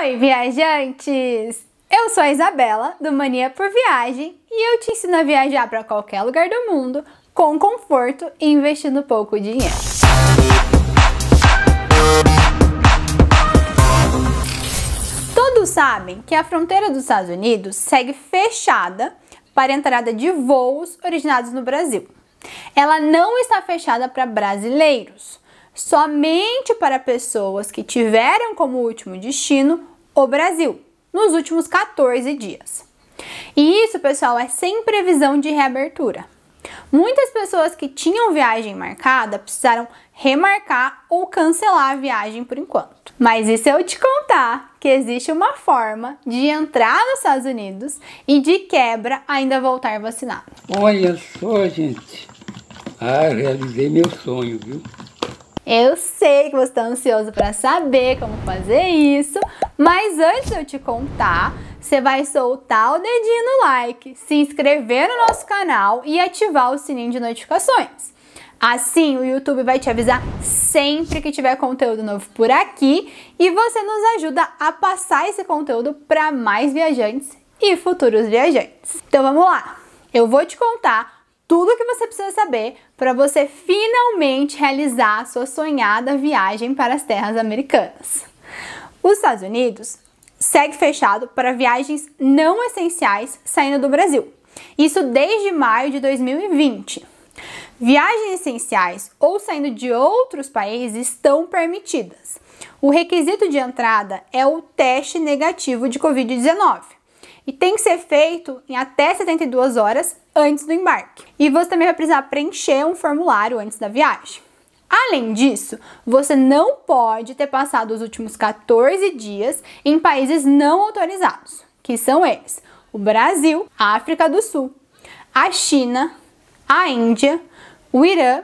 Oi, viajantes! Eu sou a Isabela, do Mania por Viagem, e eu te ensino a viajar para qualquer lugar do mundo com conforto e investindo pouco dinheiro. Todos sabem que a fronteira dos Estados Unidos segue fechada para entrada de voos originados no Brasil. Ela não está fechada para brasileiros somente para pessoas que tiveram como último destino o Brasil nos últimos 14 dias. E isso, pessoal, é sem previsão de reabertura. Muitas pessoas que tinham viagem marcada precisaram remarcar ou cancelar a viagem por enquanto. Mas e se eu te contar que existe uma forma de entrar nos Estados Unidos e de quebra ainda voltar vacinado? Olha só, gente. Ah, realizei meu sonho, viu? Eu sei que você está ansioso para saber como fazer isso, mas antes de eu te contar, você vai soltar o dedinho no like, se inscrever no nosso canal e ativar o sininho de notificações. Assim, o YouTube vai te avisar sempre que tiver conteúdo novo por aqui e você nos ajuda a passar esse conteúdo para mais viajantes e futuros viajantes. Então vamos lá! Eu vou te contar tudo o que você precisa saber para você finalmente realizar a sua sonhada viagem para as terras americanas. Os Estados Unidos segue fechado para viagens não essenciais saindo do Brasil. Isso desde maio de 2020. Viagens essenciais ou saindo de outros países estão permitidas. O requisito de entrada é o teste negativo de Covid-19 e tem que ser feito em até 72 horas antes do embarque. E você também vai precisar preencher um formulário antes da viagem. Além disso, você não pode ter passado os últimos 14 dias em países não autorizados, que são eles: o Brasil, a África do Sul, a China, a Índia, o Irã,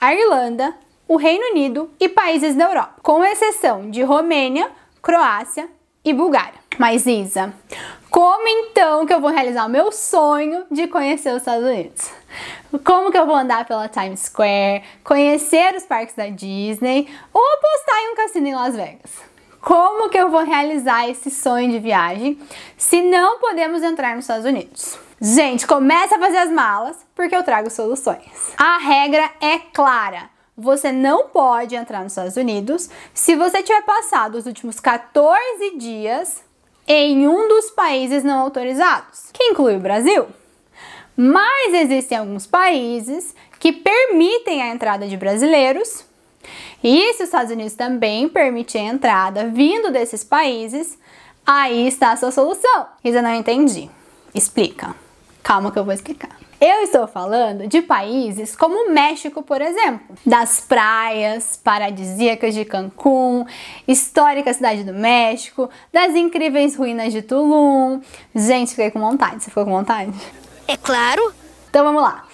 a Irlanda, o Reino Unido e países da Europa, com exceção de Romênia, Croácia e Bulgária. Mas Isa, como então que eu vou realizar o meu sonho de conhecer os Estados Unidos? Como que eu vou andar pela Times Square, conhecer os parques da Disney ou apostar em um cassino em Las Vegas? Como que eu vou realizar esse sonho de viagem se não podemos entrar nos Estados Unidos? Gente, começa a fazer as malas porque eu trago soluções. A regra é clara você não pode entrar nos Estados Unidos se você tiver passado os últimos 14 dias em um dos países não autorizados, que inclui o Brasil. Mas existem alguns países que permitem a entrada de brasileiros, e se os Estados Unidos também permitir a entrada vindo desses países, aí está a sua solução. Isa, não entendi. Explica. Calma que eu vou explicar. Eu estou falando de países como o México, por exemplo, das praias paradisíacas de Cancún, histórica cidade do México, das incríveis ruínas de Tulum. Gente, fiquei com vontade. Você ficou com vontade? É claro. Então vamos lá.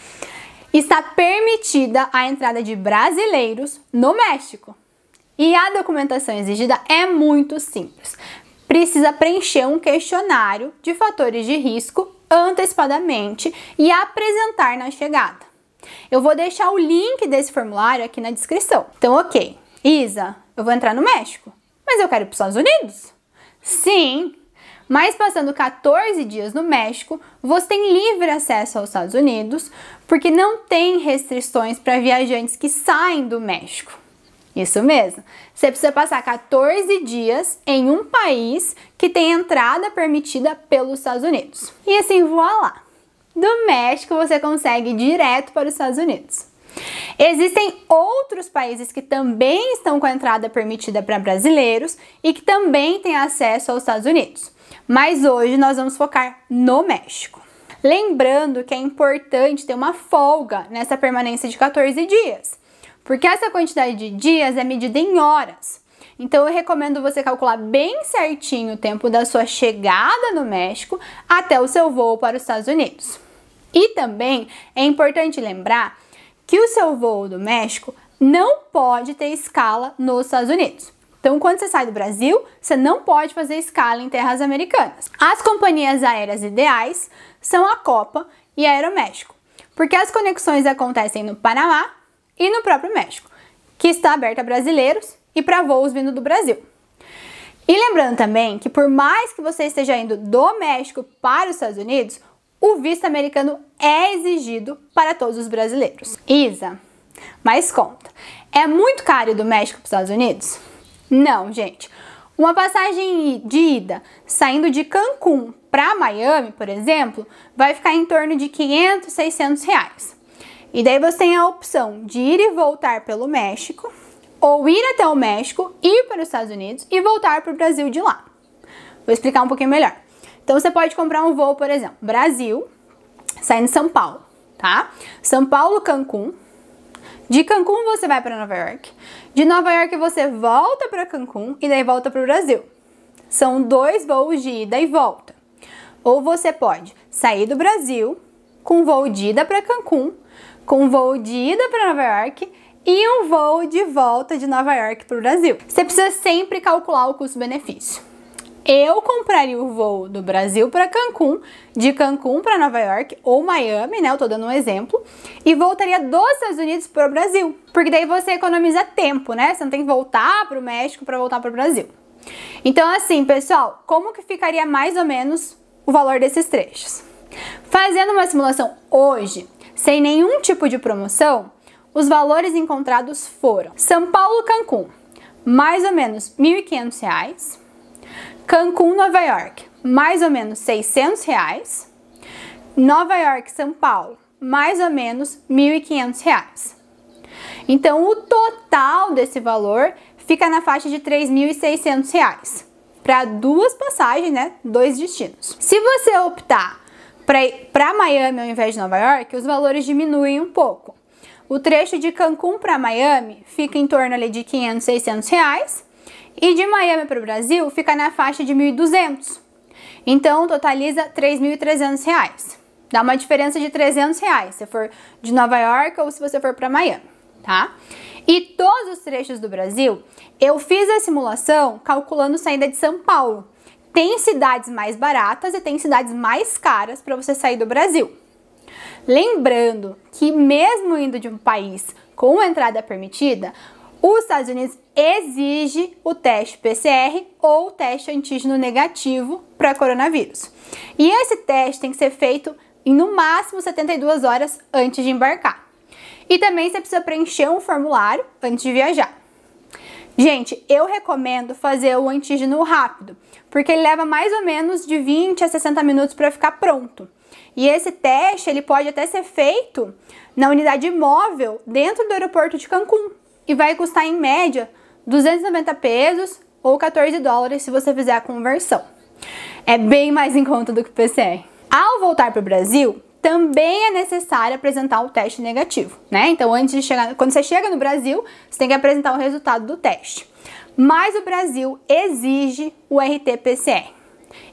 Está permitida a entrada de brasileiros no México. E a documentação exigida é muito simples. Precisa preencher um questionário de fatores de risco antecipadamente e apresentar na chegada. Eu vou deixar o link desse formulário aqui na descrição. Então, ok, Isa, eu vou entrar no México, mas eu quero ir para os Estados Unidos? Sim, mas passando 14 dias no México, você tem livre acesso aos Estados Unidos, porque não tem restrições para viajantes que saem do México. Isso mesmo. Você precisa passar 14 dias em um país que tem entrada permitida pelos Estados Unidos. E assim, voilá. Do México você consegue ir direto para os Estados Unidos. Existem outros países que também estão com a entrada permitida para brasileiros e que também têm acesso aos Estados Unidos. Mas hoje nós vamos focar no México. Lembrando que é importante ter uma folga nessa permanência de 14 dias porque essa quantidade de dias é medida em horas. Então eu recomendo você calcular bem certinho o tempo da sua chegada no México até o seu voo para os Estados Unidos. E também é importante lembrar que o seu voo do México não pode ter escala nos Estados Unidos. Então, quando você sai do Brasil, você não pode fazer escala em terras americanas. As companhias aéreas ideais são a Copa e a Aeroméxico, porque as conexões acontecem no Panamá e no próprio México, que está aberta a brasileiros e para voos vindo do Brasil. E lembrando também que por mais que você esteja indo do México para os Estados Unidos, o visto americano é exigido para todos os brasileiros. Isa, mas conta, é muito caro do México para os Estados Unidos? Não, gente. Uma passagem de ida saindo de Cancún para Miami, por exemplo, vai ficar em torno de 500, 600 reais. E daí você tem a opção de ir e voltar pelo México, ou ir até o México, ir para os Estados Unidos e voltar para o Brasil de lá. Vou explicar um pouquinho melhor. Então você pode comprar um voo, por exemplo, Brasil, saindo de São Paulo, tá? São Paulo, Cancún. De Cancún você vai para Nova York. De Nova York você volta para Cancún e daí volta para o Brasil. São dois voos de ida e volta. Ou você pode sair do Brasil com voo de ida para Cancún com um voo de ida para Nova York e um voo de volta de Nova York para o Brasil. Você precisa sempre calcular o custo-benefício. Eu compraria o voo do Brasil para Cancún, de Cancún para Nova York ou Miami, né? Eu tô dando um exemplo, e voltaria dos Estados Unidos para o Brasil, porque daí você economiza tempo, né? Você não tem que voltar para o México para voltar para o Brasil. Então, assim, pessoal, como que ficaria mais ou menos o valor desses trechos? Fazendo uma simulação hoje, sem nenhum tipo de promoção, os valores encontrados foram São Paulo-Cancún, mais ou menos R$ 1.500, Cancún-Nova York, mais ou menos R$ 600, reais. Nova York-São Paulo, mais ou menos R$ 1.500. Então, o total desse valor fica na faixa de R$ reais para duas passagens, né? Dois destinos. Se você optar para Miami ao invés de Nova York, os valores diminuem um pouco. O trecho de Cancún para Miami fica em torno ali de 500, 600 reais e de Miami para o Brasil fica na faixa de 1.200. Então totaliza 3.300 reais. Dá uma diferença de 300 reais se for de Nova York ou se você for para Miami, tá? E todos os trechos do Brasil, eu fiz a simulação calculando saída de São Paulo. Tem cidades mais baratas e tem cidades mais caras para você sair do Brasil. Lembrando que, mesmo indo de um país com entrada permitida, os Estados Unidos exige o teste PCR ou teste antígeno negativo para coronavírus. E esse teste tem que ser feito em no máximo 72 horas antes de embarcar. E também você precisa preencher um formulário antes de viajar. Gente, eu recomendo fazer o antígeno rápido, porque ele leva mais ou menos de 20 a 60 minutos para ficar pronto. E esse teste, ele pode até ser feito na unidade móvel dentro do aeroporto de Cancún e vai custar em média 290 pesos ou 14 dólares se você fizer a conversão. É bem mais em conta do que o PCR. Ao voltar para o Brasil, também é necessário apresentar o teste negativo, né? Então, antes de chegar, quando você chega no Brasil, você tem que apresentar o resultado do teste. Mas o Brasil exige o RT-PCR.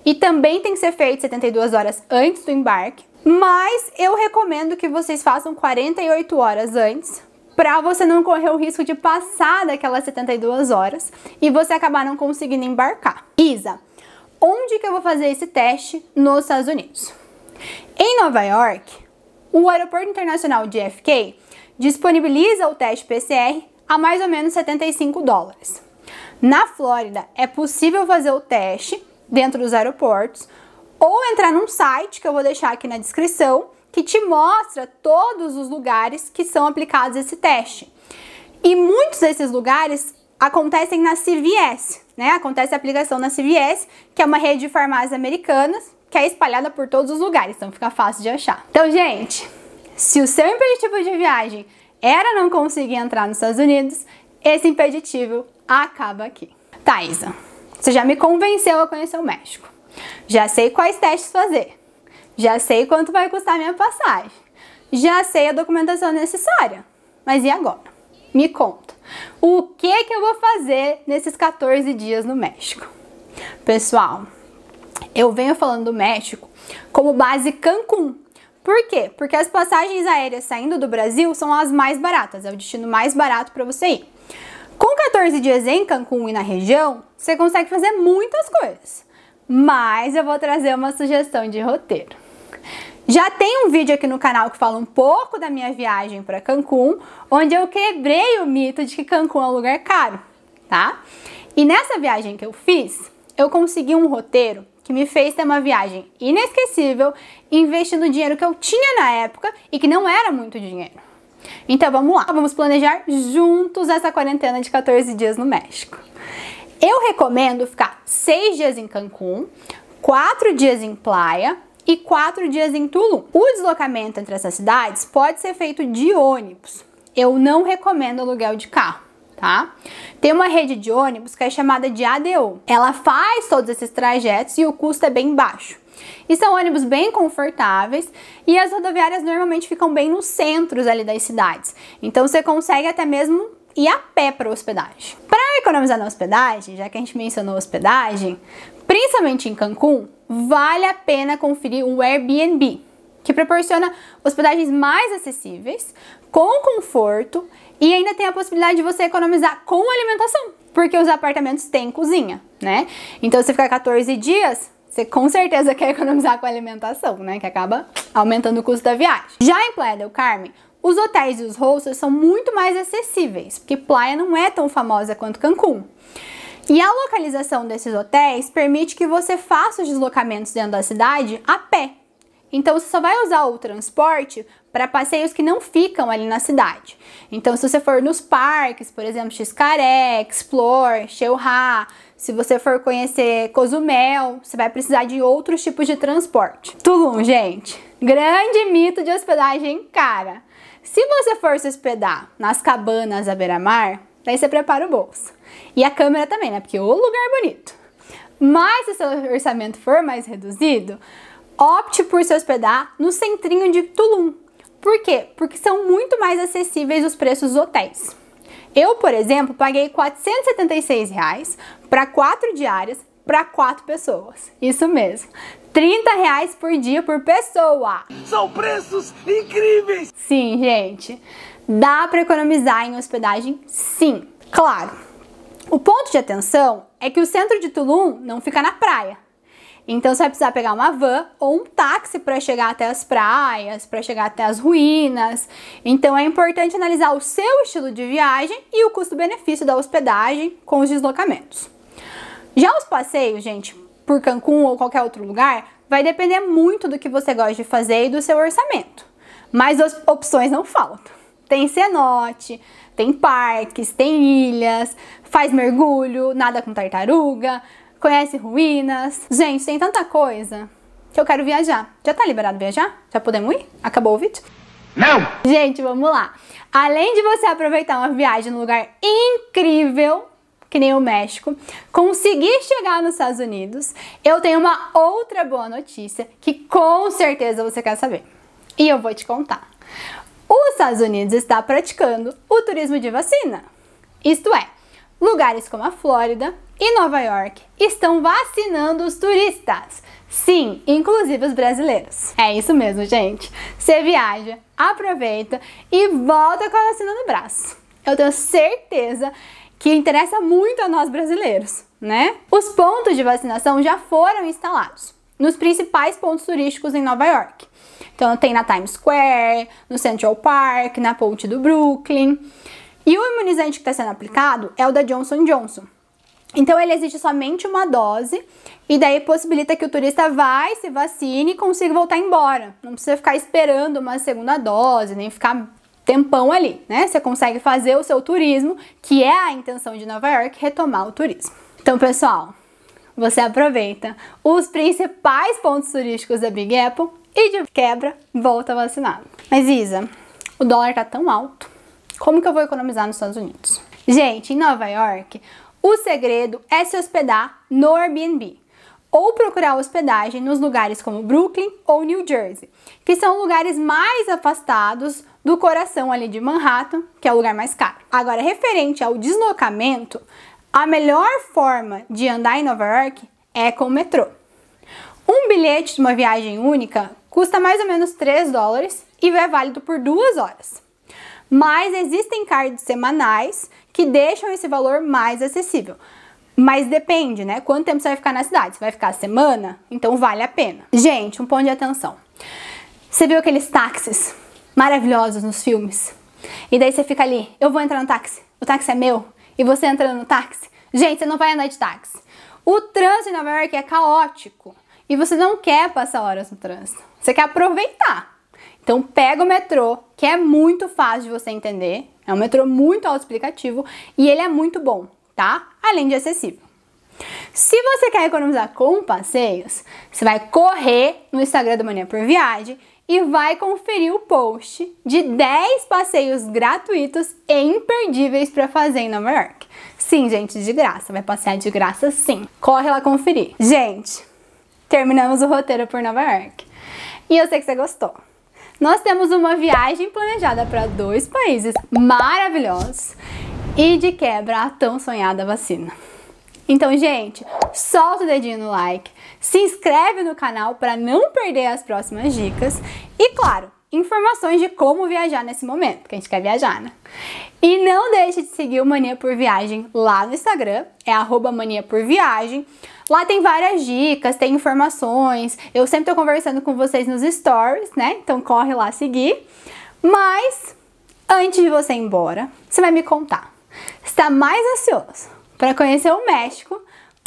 E também tem que ser feito 72 horas antes do embarque, mas eu recomendo que vocês façam 48 horas antes, para você não correr o risco de passar daquelas 72 horas e você acabar não conseguindo embarcar. Isa, onde que eu vou fazer esse teste nos Estados Unidos? Em Nova York, o Aeroporto Internacional de JFK disponibiliza o teste PCR a mais ou menos 75 dólares. Na Flórida, é possível fazer o teste dentro dos aeroportos ou entrar num site que eu vou deixar aqui na descrição que te mostra todos os lugares que são aplicados esse teste. E muitos desses lugares acontecem na CVS, né? Acontece a aplicação na CVS, que é uma rede de farmácias americanas que é espalhada por todos os lugares, então fica fácil de achar. Então, gente, se o seu impeditivo de viagem era não conseguir entrar nos Estados Unidos, esse impeditivo acaba aqui. Thaisa, você já me convenceu a conhecer o México. Já sei quais testes fazer. Já sei quanto vai custar minha passagem. Já sei a documentação necessária. Mas e agora? Me conta. O que que eu vou fazer nesses 14 dias no México? Pessoal, eu venho falando do México como base Cancún. Por quê? Porque as passagens aéreas saindo do Brasil são as mais baratas, é o destino mais barato para você ir. Com 14 dias em Cancún e na região, você consegue fazer muitas coisas, mas eu vou trazer uma sugestão de roteiro. Já tem um vídeo aqui no canal que fala um pouco da minha viagem para Cancún, onde eu quebrei o mito de que Cancún é um lugar caro, tá? E nessa viagem que eu fiz, eu consegui um roteiro que me fez ter uma viagem inesquecível, investindo o dinheiro que eu tinha na época e que não era muito dinheiro. Então vamos lá, vamos planejar juntos essa quarentena de 14 dias no México. Eu recomendo ficar 6 dias em Cancún, 4 dias em Playa e 4 dias em Tulum. O deslocamento entre essas cidades pode ser feito de ônibus. Eu não recomendo aluguel de carro tá? Tem uma rede de ônibus que é chamada de ADO. Ela faz todos esses trajetos e o custo é bem baixo. E são ônibus bem confortáveis e as rodoviárias normalmente ficam bem nos centros ali das cidades. Então você consegue até mesmo ir a pé para hospedagem. Para economizar na hospedagem, já que a gente mencionou hospedagem, principalmente em Cancún, vale a pena conferir o Airbnb que proporciona hospedagens mais acessíveis, com conforto e ainda tem a possibilidade de você economizar com alimentação, porque os apartamentos têm cozinha, né? Então você ficar 14 dias, você com certeza quer economizar com alimentação, né? Que acaba aumentando o custo da viagem. Já em Playa Carmen, os hotéis e os hostels são muito mais acessíveis, porque Playa não é tão famosa quanto Cancún. E a localização desses hotéis permite que você faça os deslocamentos dentro da cidade a pé, então você só vai usar o transporte para passeios que não ficam ali na cidade. Então se você for nos parques, por exemplo, Xcaré, Explore, Cheuhá, se você for conhecer Cozumel, você vai precisar de outros tipos de transporte. Tulum, gente, grande mito de hospedagem cara. Se você for se hospedar nas cabanas à beira-mar, daí você prepara o bolso. E a câmera também, né? Porque o lugar é bonito. Mas se seu orçamento for mais reduzido, opte por se hospedar no centrinho de Tulum. Por quê? Porque são muito mais acessíveis os preços dos hotéis. Eu, por exemplo, paguei 476 reais para quatro diárias para quatro pessoas. Isso mesmo. 30 reais por dia por pessoa. São preços incríveis. Sim, gente. Dá para economizar em hospedagem? Sim. Claro. O ponto de atenção é que o centro de Tulum não fica na praia, então você vai precisar pegar uma van ou um táxi para chegar até as praias, para chegar até as ruínas. Então é importante analisar o seu estilo de viagem e o custo-benefício da hospedagem com os deslocamentos. Já os passeios, gente, por Cancún ou qualquer outro lugar, vai depender muito do que você gosta de fazer e do seu orçamento. Mas as opções não faltam. Tem cenote, tem parques, tem ilhas, faz mergulho, nada com tartaruga, conhece ruínas. Gente, tem tanta coisa que eu quero viajar. Já tá liberado viajar? Já podemos ir? Acabou o vídeo? Não! Gente, vamos lá. Além de você aproveitar uma viagem num lugar incrível, que nem o México, conseguir chegar nos Estados Unidos, eu tenho uma outra boa notícia que com certeza você quer saber. E eu vou te contar. Os Estados Unidos está praticando o turismo de vacina. Isto é, Lugares como a Flórida e Nova York estão vacinando os turistas. Sim, inclusive os brasileiros. É isso mesmo, gente. Você viaja, aproveita e volta com a vacina no braço. Eu tenho certeza que interessa muito a nós brasileiros, né? Os pontos de vacinação já foram instalados nos principais pontos turísticos em Nova York. Então tem na Times Square, no Central Park, na Ponte do Brooklyn. E o imunizante que está sendo aplicado é o da Johnson Johnson. Então ele existe somente uma dose e daí possibilita que o turista vai, se vacine e consiga voltar embora. Não precisa ficar esperando uma segunda dose, nem ficar tempão ali, né? Você consegue fazer o seu turismo, que é a intenção de Nova York, retomar o turismo. Então, pessoal, você aproveita os principais pontos turísticos da Big Apple e de quebra volta vacinado. Mas Isa, o dólar tá tão alto como que eu vou economizar nos Estados Unidos? Gente, em Nova York, o segredo é se hospedar no Airbnb ou procurar hospedagem nos lugares como Brooklyn ou New Jersey, que são lugares mais afastados do coração ali de Manhattan, que é o lugar mais caro. Agora, referente ao deslocamento, a melhor forma de andar em Nova York é com o metrô. Um bilhete de uma viagem única custa mais ou menos 3 dólares e é válido por duas horas. Mas existem cards semanais que deixam esse valor mais acessível. Mas depende, né? Quanto tempo você vai ficar na cidade? Você vai ficar semana? Então vale a pena. Gente, um ponto de atenção. Você viu aqueles táxis maravilhosos nos filmes? E daí você fica ali, eu vou entrar no táxi, o táxi é meu, e você entra no táxi. Gente, você não vai andar de táxi. O trânsito em Nova York é caótico e você não quer passar horas no trânsito. Você quer aproveitar. Então pega o metrô, que é muito fácil de você entender, é um metrô muito autoexplicativo e ele é muito bom, tá? Além de acessível. Se você quer economizar com passeios, você vai correr no Instagram do Mania por Viagem e vai conferir o post de 10 passeios gratuitos e imperdíveis para fazer em Nova York. Sim, gente, de graça. Vai passear de graça sim. Corre lá conferir. Gente, terminamos o roteiro por Nova York. E eu sei que você gostou. Nós temos uma viagem planejada para dois países maravilhosos e de quebra a tão sonhada vacina. Então, gente, solta o dedinho no like, se inscreve no canal para não perder as próximas dicas e, claro, informações de como viajar nesse momento, porque a gente quer viajar, né? E não deixe de seguir o Mania por Viagem lá no Instagram, é arroba mania por viagem. Lá tem várias dicas, tem informações. Eu sempre tô conversando com vocês nos stories, né? Então corre lá seguir. Mas antes de você ir embora, você vai me contar. Está mais ansioso para conhecer o México,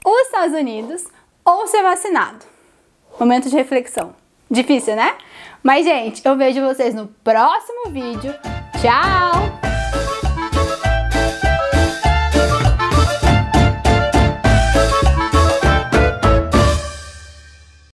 os Estados Unidos ou ser vacinado? Momento de reflexão. Difícil, né? Mas, gente, eu vejo vocês no próximo vídeo. Tchau!